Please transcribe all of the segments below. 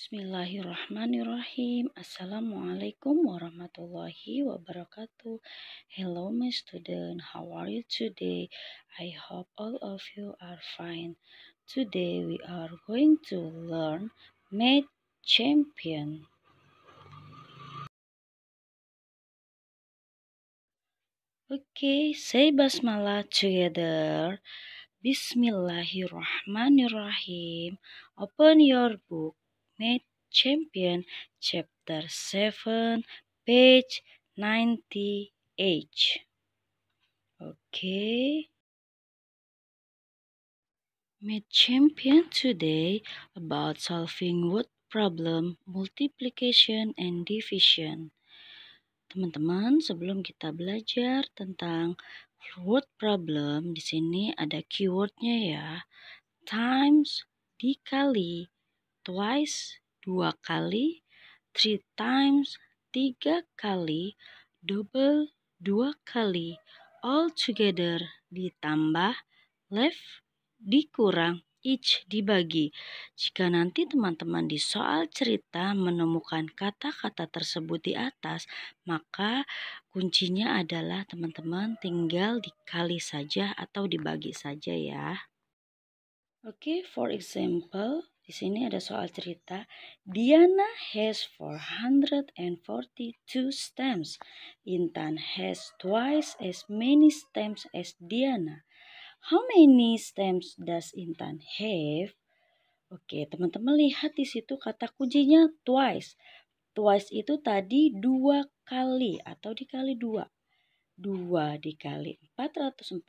Bismillahirrahmanirrahim. Assalamualaikum warahmatullahi wabarakatuh. Hello my student, how are you today? I hope all of you are fine. Today we are going to learn Made Champion. Okay, say basmalah together. Bismillahirrahmanirrahim. Open your book Mid Champion, Chapter 7, page 98. Okay. Mid Champion today about solving word problem, multiplication, and division. Teman-teman, sebelum kita belajar tentang word problem, di sini ada keywordnya ya. Times, dikali, twice dua kali, three times tiga kali, double dua kali, all together ditambah, left dikurang, each dibagi. Jika nanti teman-teman di soal cerita menemukan kata-kata tersebut di atas, maka kuncinya adalah teman-teman tinggal dikali saja atau dibagi saja ya. Oke, okay, for example, di sini ada soal cerita. Diana has 442 stamps. Intan has twice as many stamps as Diana. How many stamps does Intan have? Oke, teman-teman lihat di situ kata kuncinya twice. Twice itu tadi dua kali atau dikali dua. 2 dikali 442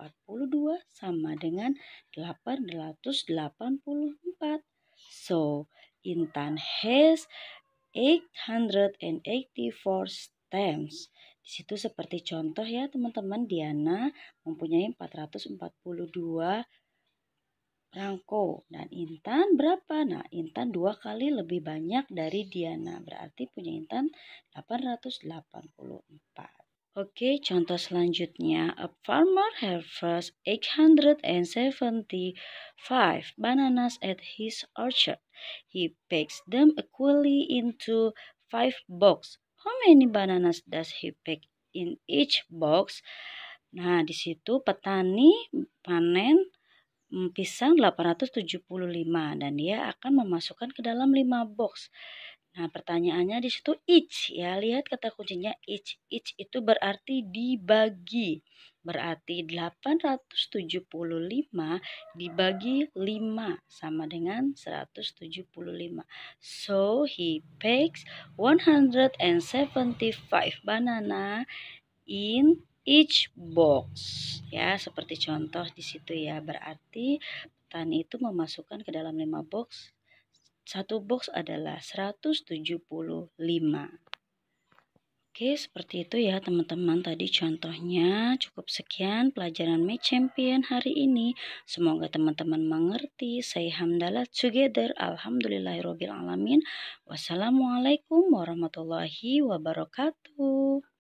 sama dengan 884. So, Intan has 884 stems. Di situ seperti contoh ya teman-teman Diana mempunyai 442 rangko dan Intan berapa? Nah, Intan dua kali lebih banyak dari Diana, berarti punya Intan 884. Oke, contoh selanjutnya. A farmer harvests 875 bananas at his orchard. He packs them equally into five box. How many bananas does he pack in each box? Nah, di situ petani panen mm, pisang 875 dan dia akan memasukkan ke dalam 5 box. Nah, pertanyaannya di situ each ya. Lihat kata kuncinya each. Each itu berarti dibagi. Berarti 875 dibagi 5 sama dengan 175. So, he picks 175 banana in each box ya seperti contoh di situ ya berarti petani itu memasukkan ke dalam 5 box satu box adalah 175. Oke, seperti itu ya teman-teman tadi contohnya. Cukup sekian pelajaran Make Champion hari ini. Semoga teman-teman mengerti. Saya hamdalah together. Alhamdulillahirobbilalamin. Wassalamualaikum warahmatullahi wabarakatuh.